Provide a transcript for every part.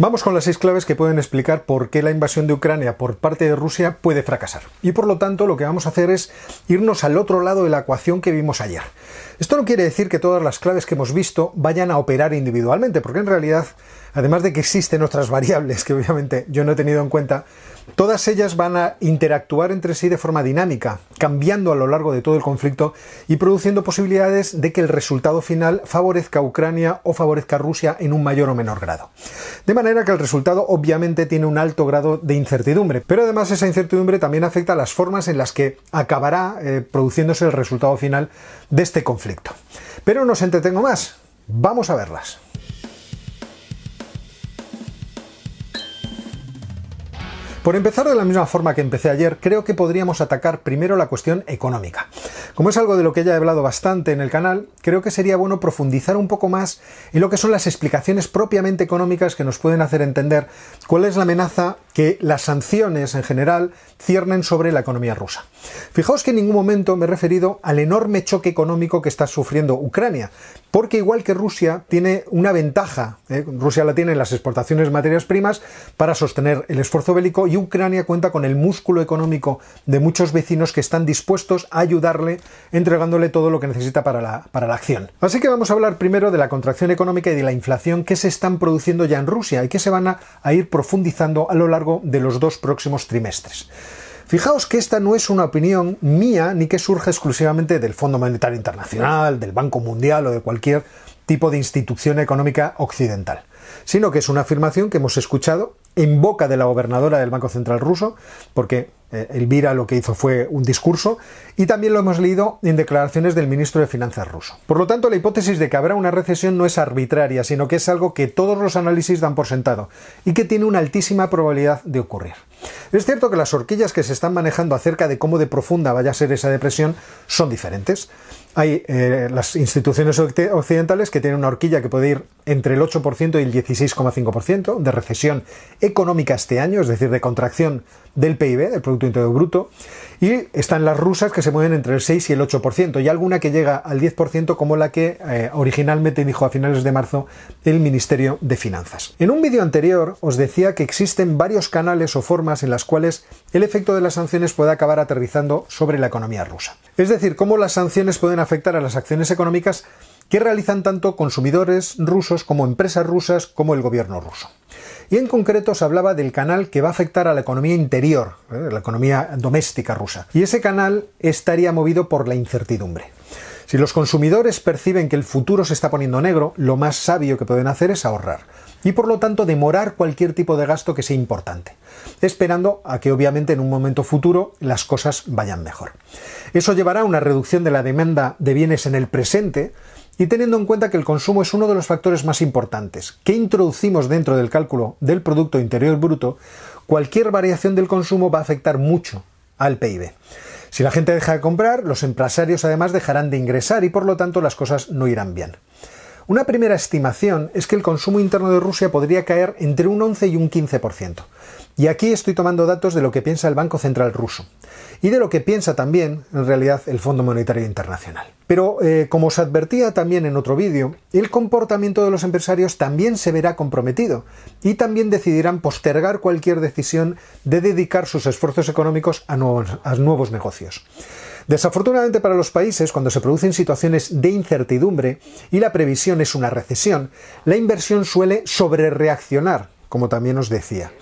Vamos con las seis claves que pueden explicar por qué la invasión de Ucrania por parte de Rusia puede fracasar. Y por lo tanto lo que vamos a hacer es irnos al otro lado de la ecuación que vimos ayer. Esto no quiere decir que todas las claves que hemos visto vayan a operar individualmente, porque en realidad, además de que existen otras variables que obviamente yo no he tenido en cuenta, Todas ellas van a interactuar entre sí de forma dinámica, cambiando a lo largo de todo el conflicto y produciendo posibilidades de que el resultado final favorezca a Ucrania o favorezca a Rusia en un mayor o menor grado. De manera que el resultado obviamente tiene un alto grado de incertidumbre, pero además esa incertidumbre también afecta a las formas en las que acabará eh, produciéndose el resultado final de este conflicto. Pero no os entretengo más, vamos a verlas. Por empezar de la misma forma que empecé ayer, creo que podríamos atacar primero la cuestión económica. Como es algo de lo que ya he hablado bastante en el canal, creo que sería bueno profundizar un poco más en lo que son las explicaciones propiamente económicas que nos pueden hacer entender cuál es la amenaza que las sanciones en general ciernen sobre la economía rusa. Fijaos que en ningún momento me he referido al enorme choque económico que está sufriendo Ucrania, porque igual que Rusia tiene una ventaja, ¿eh? Rusia la tiene en las exportaciones de materias primas para sostener el esfuerzo bélico y Ucrania cuenta con el músculo económico de muchos vecinos que están dispuestos a ayudarle entregándole todo lo que necesita para la, acción. Así que vamos a hablar primero de la contracción económica y de la inflación que se están produciendo ya en Rusia y que se van a, ir profundizando a lo largo de los dos próximos trimestres. Fijaos que esta no es una opinión mía ni que surja exclusivamente del Fondo Monetario Internacional, del Banco Mundial o de cualquier tipo de institución económica occidental sino que es una afirmación que hemos escuchado en boca de la gobernadora del Banco Central ruso, porque eh, Elvira lo que hizo fue un discurso, y también lo hemos leído en declaraciones del ministro de Finanzas ruso. Por lo tanto, la hipótesis de que habrá una recesión no es arbitraria, sino que es algo que todos los análisis dan por sentado y que tiene una altísima probabilidad de ocurrir. Es cierto que las horquillas que se están manejando acerca de cómo de profunda vaya a ser esa depresión son diferentes hay eh, las instituciones occidentales que tienen una horquilla que puede ir entre el 8% y el 16,5% de recesión económica este año, es decir, de contracción del PIB, del Producto Interior Bruto, y están las rusas que se mueven entre el 6 y el 8%, y alguna que llega al 10% como la que eh, originalmente dijo a finales de marzo el Ministerio de Finanzas. En un vídeo anterior os decía que existen varios canales o formas en las cuales el efecto de las sanciones puede acabar aterrizando sobre la economía rusa. Es decir, cómo las sanciones pueden afectar a las acciones económicas que realizan tanto consumidores rusos como empresas rusas como el gobierno ruso. Y en concreto se hablaba del canal que va a afectar a la economía interior, ¿eh? la economía doméstica rusa. Y ese canal estaría movido por la incertidumbre. Si los consumidores perciben que el futuro se está poniendo negro, lo más sabio que pueden hacer es ahorrar y por lo tanto demorar cualquier tipo de gasto que sea importante, esperando a que obviamente en un momento futuro las cosas vayan mejor. Eso llevará a una reducción de la demanda de bienes en el presente y teniendo en cuenta que el consumo es uno de los factores más importantes que introducimos dentro del cálculo del Producto Interior Bruto, cualquier variación del consumo va a afectar mucho al PIB. Si la gente deja de comprar, los empresarios además dejarán de ingresar y por lo tanto las cosas no irán bien. Una primera estimación es que el consumo interno de Rusia podría caer entre un 11 y un 15%. Y aquí estoy tomando datos de lo que piensa el Banco Central ruso y de lo que piensa también, en realidad, el Fondo Monetario Internacional. Pero, eh, como os advertía también en otro vídeo, el comportamiento de los empresarios también se verá comprometido y también decidirán postergar cualquier decisión de dedicar sus esfuerzos económicos a nuevos negocios. Desafortunadamente para los países, cuando se producen situaciones de incertidumbre y la previsión es una recesión, la inversión suele sobrereaccionar, como también os decía.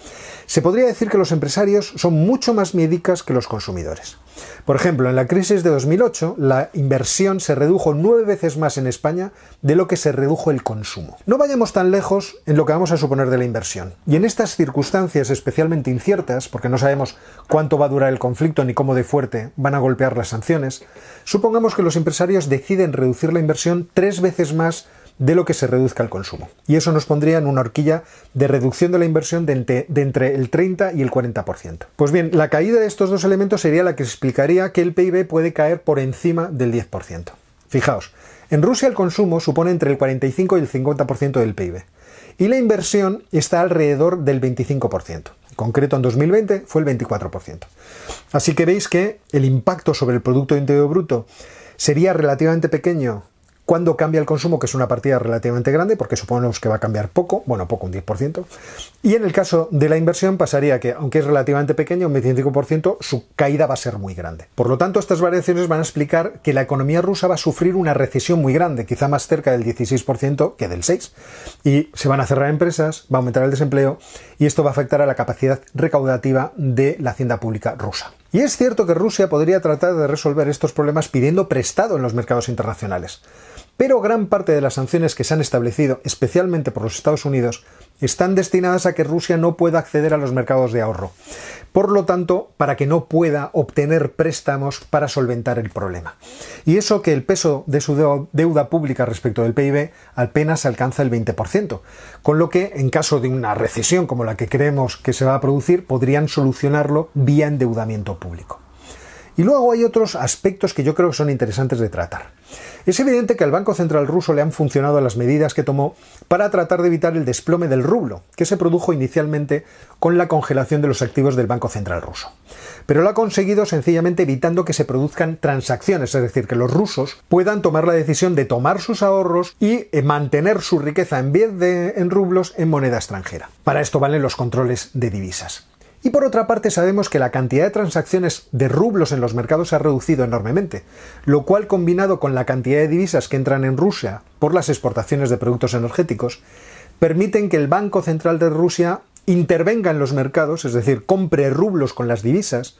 Se podría decir que los empresarios son mucho más médicas que los consumidores. Por ejemplo, en la crisis de 2008, la inversión se redujo nueve veces más en España de lo que se redujo el consumo. No vayamos tan lejos en lo que vamos a suponer de la inversión. Y en estas circunstancias especialmente inciertas, porque no sabemos cuánto va a durar el conflicto ni cómo de fuerte van a golpear las sanciones, supongamos que los empresarios deciden reducir la inversión tres veces más de lo que se reduzca el consumo. Y eso nos pondría en una horquilla de reducción de la inversión de entre, el 30 y el 40%. Pues bien, la caída de estos dos elementos sería la que explicaría que el PIB puede caer por encima del 10%. Fijaos, en Rusia el consumo supone entre el 45 y el 50% del PIB y la inversión está alrededor del 25%. En concreto, en 2020 fue el 24%. Así que veis que el impacto sobre el Producto Interior Bruto sería relativamente pequeño cuando cambia el consumo? Que es una partida relativamente grande, porque suponemos que va a cambiar poco, bueno, poco, un 10%. Y en el caso de la inversión pasaría que, aunque es relativamente pequeño, un 25%, su caída va a ser muy grande. Por lo tanto, estas variaciones van a explicar que la economía rusa va a sufrir una recesión muy grande, quizá más cerca del 16% que del 6%. Y se van a cerrar empresas, va a aumentar el desempleo, y esto va a afectar a la capacidad recaudativa de la hacienda pública rusa. Y es cierto que Rusia podría tratar de resolver estos problemas pidiendo prestado en los mercados internacionales pero gran parte de las sanciones que se han establecido, especialmente por los Estados Unidos, están destinadas a que Rusia no pueda acceder a los mercados de ahorro. Por lo tanto, para que no pueda obtener préstamos para solventar el problema. Y eso que el peso de su deuda pública respecto del PIB apenas alcanza el 20%, con lo que en caso de una recesión como la que creemos que se va a producir, podrían solucionarlo vía endeudamiento público. Y luego hay otros aspectos que yo creo que son interesantes de tratar. Es evidente que al Banco Central ruso le han funcionado las medidas que tomó para tratar de evitar el desplome del rublo, que se produjo inicialmente con la congelación de los activos del Banco Central ruso. Pero lo ha conseguido sencillamente evitando que se produzcan transacciones, es decir, que los rusos puedan tomar la decisión de tomar sus ahorros y eh, mantener su riqueza en vez en rublos en moneda extranjera. Para esto valen los controles de divisas. Y por otra parte sabemos que la cantidad de transacciones de rublos en los mercados se ha reducido enormemente, lo cual combinado con la cantidad de divisas que entran en Rusia por las exportaciones de productos energéticos, permiten que el Banco Central de Rusia intervenga en los mercados, es decir, compre rublos con las divisas,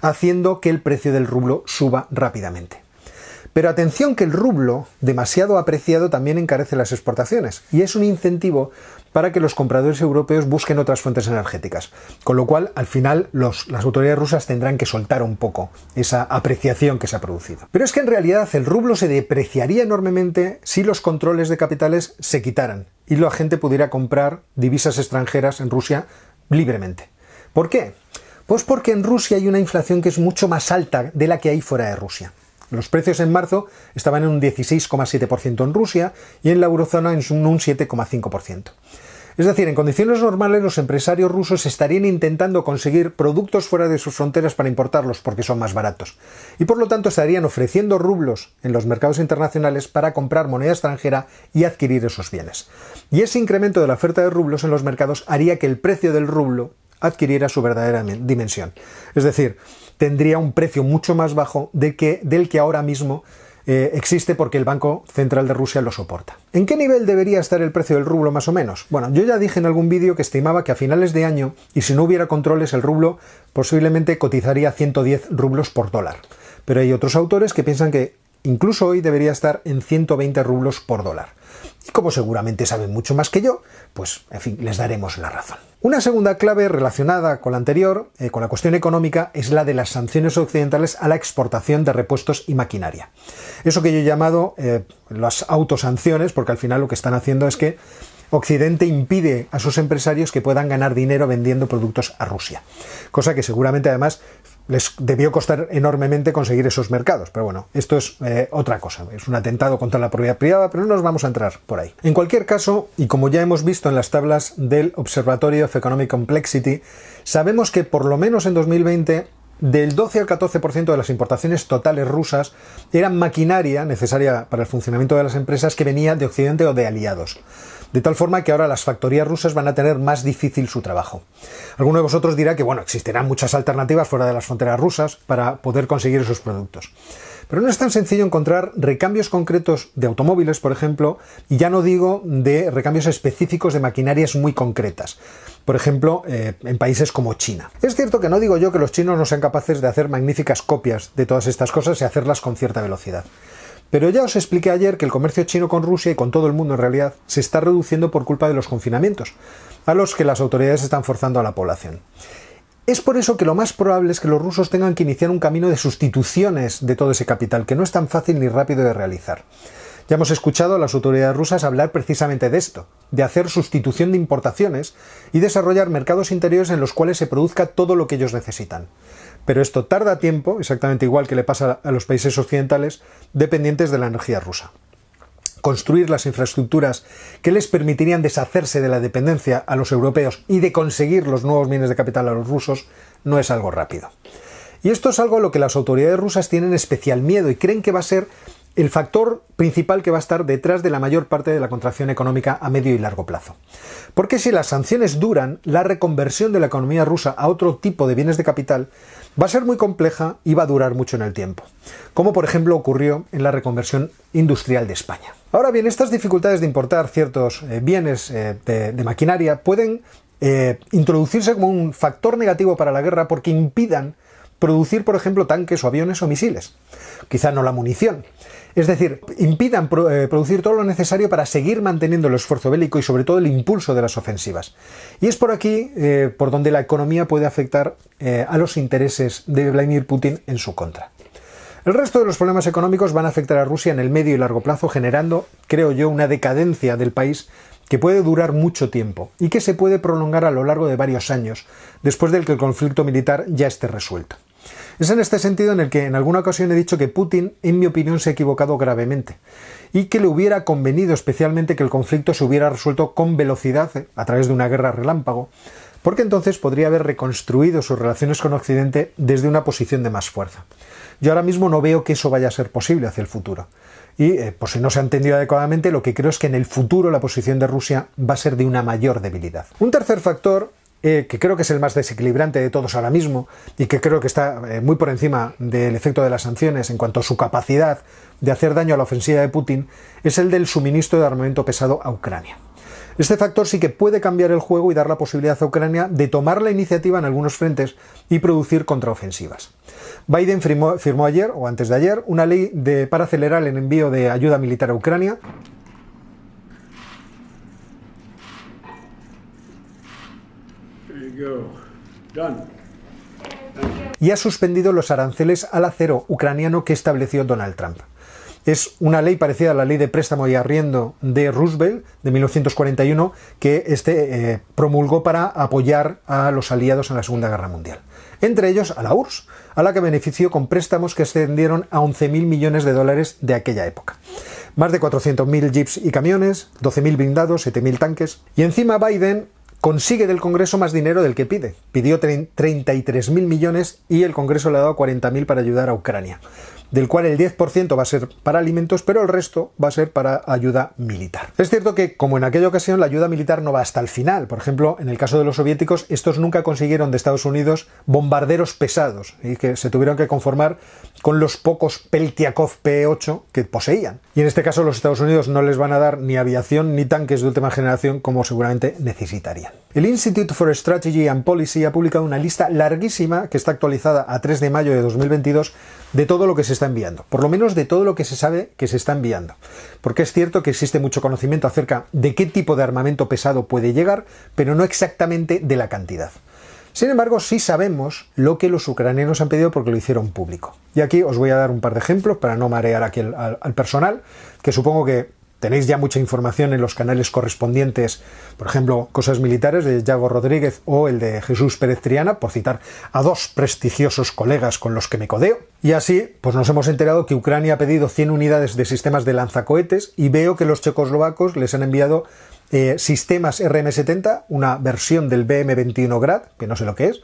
haciendo que el precio del rublo suba rápidamente. Pero atención que el rublo, demasiado apreciado, también encarece las exportaciones y es un incentivo para que los compradores europeos busquen otras fuentes energéticas. Con lo cual, al final, las autoridades rusas tendrán que soltar un poco esa apreciación que se ha producido. Pero es que en realidad el rublo se depreciaría enormemente si los controles de capitales se quitaran y la gente pudiera comprar divisas extranjeras en Rusia libremente. ¿Por qué? Pues porque en Rusia hay una inflación que es mucho más alta de la que hay fuera de Rusia. Los precios en marzo estaban en un 16,7% en Rusia y en la eurozona en un 7,5%. Es decir, en condiciones normales los empresarios rusos estarían intentando conseguir productos fuera de sus fronteras para importarlos porque son más baratos. Y por lo tanto estarían ofreciendo rublos en los mercados internacionales para comprar moneda extranjera y adquirir esos bienes. Y ese incremento de la oferta de rublos en los mercados haría que el precio del rublo adquiriera su verdadera dimensión. Es decir, tendría un precio mucho más bajo de que, del que ahora mismo eh, existe porque el Banco Central de Rusia lo soporta. ¿En qué nivel debería estar el precio del rublo más o menos? Bueno, yo ya dije en algún vídeo que estimaba que a finales de año, y si no hubiera controles, el rublo posiblemente cotizaría 110 rublos por dólar. Pero hay otros autores que piensan que Incluso hoy debería estar en 120 rublos por dólar. Y como seguramente saben mucho más que yo, pues en fin, les daremos la razón. Una segunda clave relacionada con la anterior, eh, con la cuestión económica, es la de las sanciones occidentales a la exportación de repuestos y maquinaria. Eso que yo he llamado eh, las autosanciones, porque al final lo que están haciendo es que Occidente impide a sus empresarios que puedan ganar dinero vendiendo productos a Rusia, cosa que seguramente además les debió costar enormemente conseguir esos mercados. Pero bueno, esto es eh, otra cosa. Es un atentado contra la propiedad privada, pero no nos vamos a entrar por ahí. En cualquier caso, y como ya hemos visto en las tablas del Observatorio of Economic Complexity, sabemos que por lo menos en 2020 del 12 al 14% de las importaciones totales rusas eran maquinaria necesaria para el funcionamiento de las empresas que venían de Occidente o de aliados. De tal forma que ahora las factorías rusas van a tener más difícil su trabajo. Alguno de vosotros dirá que, bueno, existirán muchas alternativas fuera de las fronteras rusas para poder conseguir esos productos. Pero no es tan sencillo encontrar recambios concretos de automóviles, por ejemplo, y ya no digo de recambios específicos de maquinarias muy concretas. Por ejemplo, eh, en países como China. Es cierto que no digo yo que los chinos no sean capaces de hacer magníficas copias de todas estas cosas y hacerlas con cierta velocidad. Pero ya os expliqué ayer que el comercio chino con Rusia y con todo el mundo en realidad se está reduciendo por culpa de los confinamientos, a los que las autoridades están forzando a la población. Es por eso que lo más probable es que los rusos tengan que iniciar un camino de sustituciones de todo ese capital, que no es tan fácil ni rápido de realizar. Ya hemos escuchado a las autoridades rusas hablar precisamente de esto, de hacer sustitución de importaciones y desarrollar mercados interiores en los cuales se produzca todo lo que ellos necesitan. Pero esto tarda tiempo, exactamente igual que le pasa a los países occidentales dependientes de la energía rusa construir las infraestructuras que les permitirían deshacerse de la dependencia a los europeos y de conseguir los nuevos bienes de capital a los rusos, no es algo rápido. Y esto es algo a lo que las autoridades rusas tienen especial miedo y creen que va a ser el factor principal que va a estar detrás de la mayor parte de la contracción económica a medio y largo plazo. Porque si las sanciones duran, la reconversión de la economía rusa a otro tipo de bienes de capital va a ser muy compleja y va a durar mucho en el tiempo, como por ejemplo ocurrió en la reconversión industrial de España. Ahora bien, estas dificultades de importar ciertos eh, bienes eh, de, maquinaria pueden eh, introducirse como un factor negativo para la guerra porque impidan producir, por ejemplo, tanques o aviones o misiles, quizá no la munición. Es decir, impidan eh, producir todo lo necesario para seguir manteniendo el esfuerzo bélico y sobre todo el impulso de las ofensivas. Y es por aquí eh, por donde la economía puede afectar eh, a los intereses de Vladimir Putin en su contra. El resto de los problemas económicos van a afectar a Rusia en el medio y largo plazo, generando, creo yo, una decadencia del país que puede durar mucho tiempo y que se puede prolongar a lo largo de varios años, después del que el conflicto militar ya esté resuelto. Es en este sentido en el que en alguna ocasión he dicho que Putin, en mi opinión, se ha equivocado gravemente y que le hubiera convenido especialmente que el conflicto se hubiera resuelto con velocidad eh, a través de una guerra relámpago, porque entonces podría haber reconstruido sus relaciones con Occidente desde una posición de más fuerza. Yo ahora mismo no veo que eso vaya a ser posible hacia el futuro. Y, eh, por si no se ha entendido adecuadamente, lo que creo es que en el futuro la posición de Rusia va a ser de una mayor debilidad. Un tercer factor eh, que creo que es el más desequilibrante de todos ahora mismo y que creo que está eh, muy por encima del efecto de las sanciones en cuanto a su capacidad de hacer daño a la ofensiva de Putin, es el del suministro de armamento pesado a Ucrania. Este factor sí que puede cambiar el juego y dar la posibilidad a Ucrania de tomar la iniciativa en algunos frentes y producir contraofensivas. Biden firmó, firmó ayer, o antes de ayer, una ley de, para acelerar el envío de ayuda militar a Ucrania, Y ha suspendido los aranceles al acero ucraniano que estableció Donald Trump. Es una ley parecida a la ley de préstamo y arriendo de Roosevelt de 1941 que este eh, promulgó para apoyar a los aliados en la Segunda Guerra Mundial. Entre ellos a la URSS, a la que benefició con préstamos que ascendieron a 11.000 millones de dólares de aquella época. Más de 400.000 jeeps y camiones, 12.000 blindados, 7.000 tanques. Y encima Biden consigue del Congreso más dinero del que pide. Pidió 33.000 millones y el Congreso le ha dado 40.000 para ayudar a Ucrania del cual el 10% va a ser para alimentos, pero el resto va a ser para ayuda militar. Es cierto que, como en aquella ocasión, la ayuda militar no va hasta el final. Por ejemplo, en el caso de los soviéticos, estos nunca consiguieron de Estados Unidos bombarderos pesados y que se tuvieron que conformar con los pocos Peltiakov P-8 que poseían. Y en este caso los Estados Unidos no les van a dar ni aviación ni tanques de última generación como seguramente necesitarían. El Institute for Strategy and Policy ha publicado una lista larguísima que está actualizada a 3 de mayo de 2022 de todo lo que se está enviando, por lo menos de todo lo que se sabe que se está enviando. Porque es cierto que existe mucho conocimiento acerca de qué tipo de armamento pesado puede llegar, pero no exactamente de la cantidad. Sin embargo, sí sabemos lo que los ucranianos han pedido porque lo hicieron público. Y aquí os voy a dar un par de ejemplos para no marear aquí al, al personal, que supongo que Tenéis ya mucha información en los canales correspondientes, por ejemplo, Cosas Militares de Yago Rodríguez o el de Jesús Pérez Triana, por citar a dos prestigiosos colegas con los que me codeo. Y así, pues nos hemos enterado que Ucrania ha pedido 100 unidades de sistemas de lanzacohetes y veo que los checoslovacos les han enviado eh, sistemas RM70, una versión del BM-21 Grad, que no sé lo que es,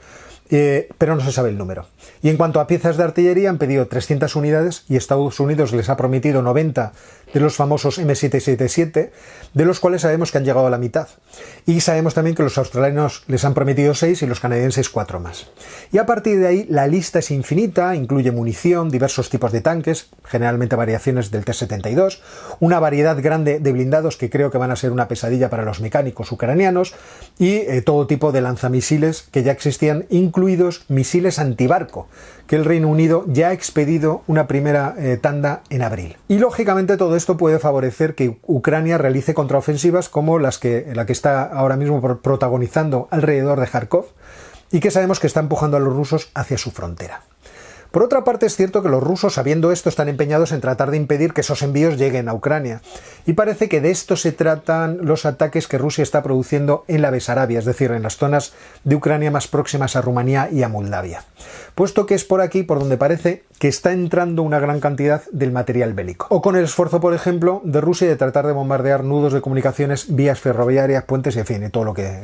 eh, pero no se sabe el número. Y en cuanto a piezas de artillería, han pedido 300 unidades y Estados Unidos les ha prometido 90 de los famosos M777, de los cuales sabemos que han llegado a la mitad. Y sabemos también que los australianos les han prometido 6 y los canadienses 4 más. Y a partir de ahí, la lista es infinita, incluye munición, diversos tipos de tanques, generalmente variaciones del T-72, una variedad grande de blindados que creo que van a ser una pesadilla para los mecánicos ucranianos, y eh, todo tipo de lanzamisiles que ya existían, incluso incluidos misiles antibarco, que el Reino Unido ya ha expedido una primera eh, tanda en abril. Y lógicamente todo esto puede favorecer que Ucrania realice contraofensivas como las que, la que está ahora mismo protagonizando alrededor de Kharkov y que sabemos que está empujando a los rusos hacia su frontera. Por otra parte, es cierto que los rusos, sabiendo esto, están empeñados en tratar de impedir que esos envíos lleguen a Ucrania. Y parece que de esto se tratan los ataques que Rusia está produciendo en la Besarabia, es decir, en las zonas de Ucrania más próximas a Rumanía y a Moldavia. Puesto que es por aquí por donde parece que está entrando una gran cantidad del material bélico. O con el esfuerzo, por ejemplo, de Rusia de tratar de bombardear nudos de comunicaciones, vías ferroviarias, puentes y, en fin, todo lo que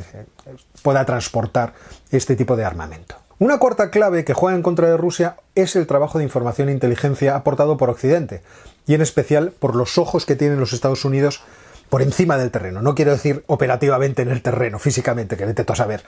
pueda transportar este tipo de armamento. Una cuarta clave que juega en contra de Rusia es el trabajo de información e inteligencia aportado por Occidente, y en especial por los ojos que tienen los Estados Unidos por encima del terreno. No quiero decir operativamente en el terreno, físicamente, que vete a saber,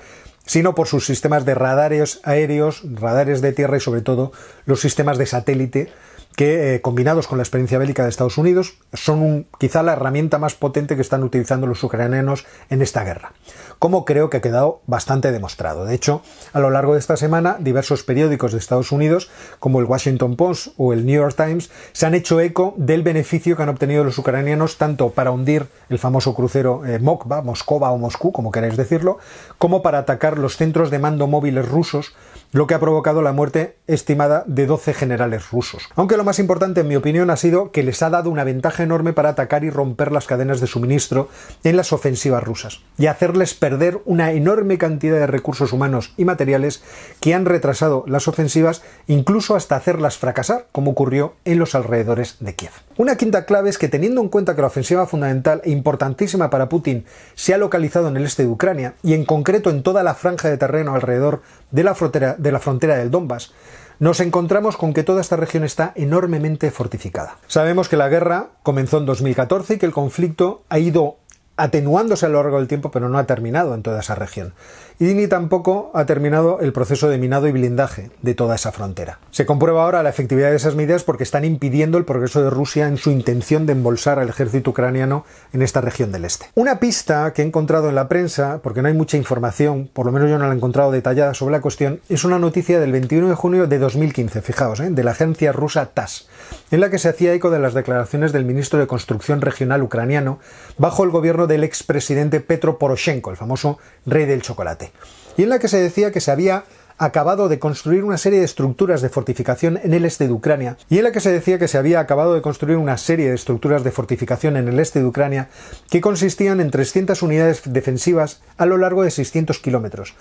sino por sus sistemas de radares aéreos, radares de tierra y sobre todo los sistemas de satélite que eh, combinados con la experiencia bélica de Estados Unidos son quizá la herramienta más potente que están utilizando los ucranianos en esta guerra, como creo que ha quedado bastante demostrado. De hecho, a lo largo de esta semana, diversos periódicos de Estados Unidos, como el Washington Post o el New York Times, se han hecho eco del beneficio que han obtenido los ucranianos tanto para hundir el famoso crucero eh, Mokva, Moscova o Moscú, como queráis decirlo, como para atacar los centros de mando móviles rusos, lo que ha provocado la muerte estimada de 12 generales rusos. Aunque más importante, en mi opinión, ha sido que les ha dado una ventaja enorme para atacar y romper las cadenas de suministro en las ofensivas rusas y hacerles perder una enorme cantidad de recursos humanos y materiales que han retrasado las ofensivas incluso hasta hacerlas fracasar, como ocurrió en los alrededores de Kiev. Una quinta clave es que teniendo en cuenta que la ofensiva fundamental e importantísima para Putin se ha localizado en el este de Ucrania y en concreto en toda la franja de terreno alrededor de la frontera, de la frontera del Donbass, nos encontramos con que toda esta región está enormemente fortificada. Sabemos que la guerra comenzó en 2014 y que el conflicto ha ido atenuándose a lo largo del tiempo, pero no ha terminado en toda esa región. Y ni tampoco ha terminado el proceso de minado y blindaje de toda esa frontera. Se comprueba ahora la efectividad de esas medidas porque están impidiendo el progreso de Rusia en su intención de embolsar al ejército ucraniano en esta región del este. Una pista que he encontrado en la prensa, porque no hay mucha información, por lo menos yo no la he encontrado detallada sobre la cuestión, es una noticia del 21 de junio de 2015, fijaos, ¿eh? de la agencia rusa TASS en la que se hacía eco de las declaraciones del ministro de Construcción Regional ucraniano bajo el gobierno del expresidente Petro Poroshenko, el famoso rey del chocolate, y en la que se decía que se había acabado de construir una serie de estructuras de fortificación en el este de Ucrania y en la que se decía que se había acabado de construir una serie de estructuras de fortificación en el este de Ucrania que consistían en 300 unidades defensivas a lo largo de 600 kilómetros,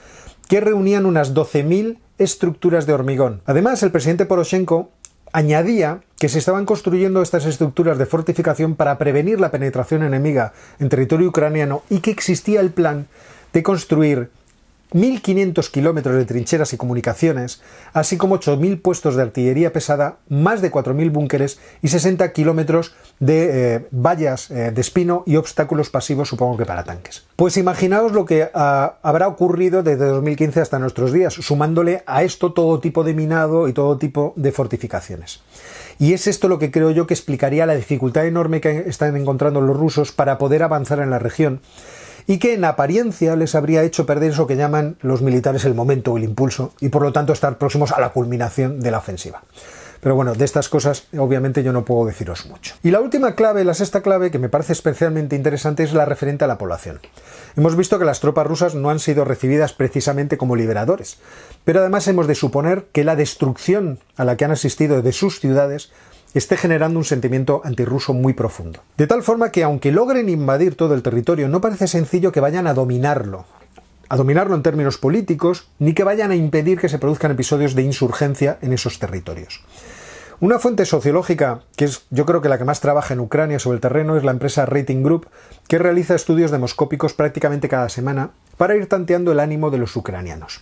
que reunían unas 12.000 estructuras de hormigón. Además, el presidente Poroshenko añadía que se estaban construyendo estas estructuras de fortificación para prevenir la penetración enemiga en territorio ucraniano y que existía el plan de construir 1.500 kilómetros de trincheras y comunicaciones, así como 8.000 puestos de artillería pesada, más de 4.000 búnkeres y 60 kilómetros de eh, vallas eh, de espino y obstáculos pasivos, supongo que para tanques. Pues imaginaos lo que ah, habrá ocurrido desde 2015 hasta nuestros días, sumándole a esto todo tipo de minado y todo tipo de fortificaciones. Y es esto lo que creo yo que explicaría la dificultad enorme que están encontrando los rusos para poder avanzar en la región y que en apariencia les habría hecho perder eso que llaman los militares el momento o el impulso y por lo tanto estar próximos a la culminación de la ofensiva. Pero bueno, de estas cosas obviamente yo no puedo deciros mucho. Y la última clave, la sexta clave, que me parece especialmente interesante, es la referente a la población. Hemos visto que las tropas rusas no han sido recibidas precisamente como liberadores, pero además hemos de suponer que la destrucción a la que han asistido de sus ciudades esté generando un sentimiento antirruso muy profundo. De tal forma que aunque logren invadir todo el territorio, no parece sencillo que vayan a dominarlo a dominarlo en términos políticos, ni que vayan a impedir que se produzcan episodios de insurgencia en esos territorios. Una fuente sociológica, que es yo creo que la que más trabaja en Ucrania sobre el terreno, es la empresa Rating Group, que realiza estudios demoscópicos prácticamente cada semana para ir tanteando el ánimo de los ucranianos.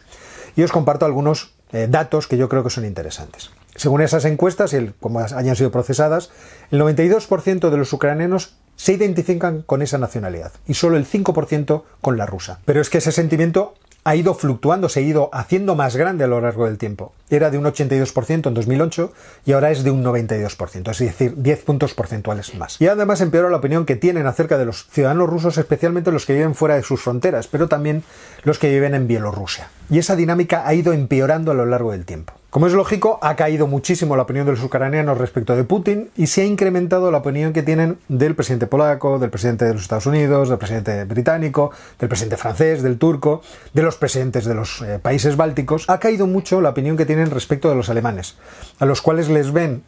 Y os comparto algunos eh, datos que yo creo que son interesantes. Según esas encuestas, y como hayan sido procesadas, el 92% de los ucranianos se identifican con esa nacionalidad y solo el 5% con la rusa. Pero es que ese sentimiento ha ido fluctuando, se ha ido haciendo más grande a lo largo del tiempo. Era de un 82% en 2008 y ahora es de un 92%, es decir, 10 puntos porcentuales más. Y además empeora la opinión que tienen acerca de los ciudadanos rusos, especialmente los que viven fuera de sus fronteras, pero también los que viven en Bielorrusia. Y esa dinámica ha ido empeorando a lo largo del tiempo. Como es lógico, ha caído muchísimo la opinión de los ucranianos respecto de Putin y se ha incrementado la opinión que tienen del presidente polaco, del presidente de los Estados Unidos, del presidente británico, del presidente francés, del turco, de los presidentes de los eh, países bálticos. Ha caído mucho la opinión que tienen respecto de los alemanes, a los cuales les ven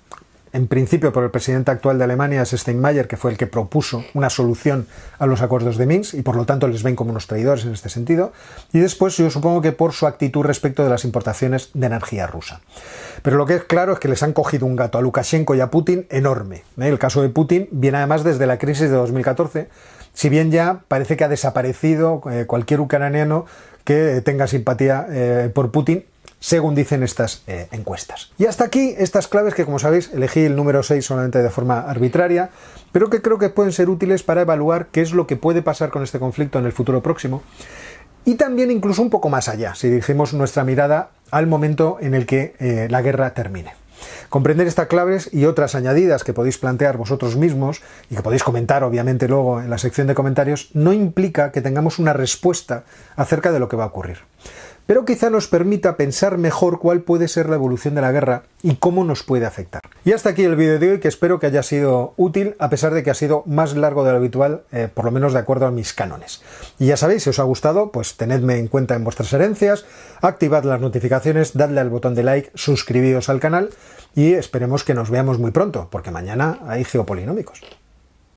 en principio por el presidente actual de Alemania, Steinmeier, que fue el que propuso una solución a los acuerdos de Minsk y por lo tanto les ven como unos traidores en este sentido, y después yo supongo que por su actitud respecto de las importaciones de energía rusa. Pero lo que es claro es que les han cogido un gato a Lukashenko y a Putin enorme. ¿eh? El caso de Putin viene además desde la crisis de 2014, si bien ya parece que ha desaparecido eh, cualquier ucraniano que tenga simpatía eh, por Putin según dicen estas eh, encuestas. Y hasta aquí estas claves que, como sabéis, elegí el número 6 solamente de forma arbitraria, pero que creo que pueden ser útiles para evaluar qué es lo que puede pasar con este conflicto en el futuro próximo. Y también incluso un poco más allá, si dirigimos nuestra mirada al momento en el que eh, la guerra termine. Comprender estas claves y otras añadidas que podéis plantear vosotros mismos y que podéis comentar obviamente luego en la sección de comentarios no implica que tengamos una respuesta acerca de lo que va a ocurrir pero quizá nos permita pensar mejor cuál puede ser la evolución de la guerra y cómo nos puede afectar. Y hasta aquí el vídeo de hoy que espero que haya sido útil a pesar de que ha sido más largo de lo habitual, eh, por lo menos de acuerdo a mis cánones. Y ya sabéis, si os ha gustado, pues tenedme en cuenta en vuestras herencias, activad las notificaciones, dadle al botón de like, suscribíos al canal y esperemos que nos veamos muy pronto, porque mañana hay geopolinómicos.